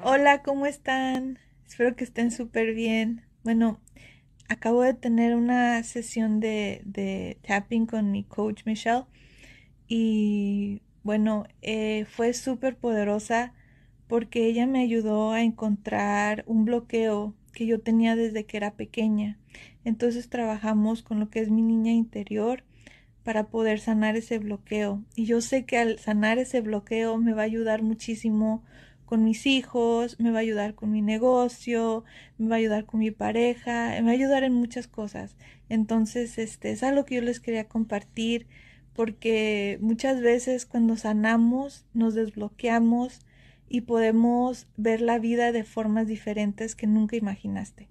Hola, ¿cómo están? Espero que estén súper bien. Bueno, acabo de tener una sesión de, de tapping con mi coach Michelle y bueno, eh, fue súper poderosa porque ella me ayudó a encontrar un bloqueo que yo tenía desde que era pequeña. Entonces trabajamos con lo que es mi niña interior para poder sanar ese bloqueo. Y yo sé que al sanar ese bloqueo me va a ayudar muchísimo con mis hijos, me va a ayudar con mi negocio, me va a ayudar con mi pareja, me va a ayudar en muchas cosas. Entonces, este es algo que yo les quería compartir porque muchas veces cuando sanamos nos desbloqueamos y podemos ver la vida de formas diferentes que nunca imaginaste.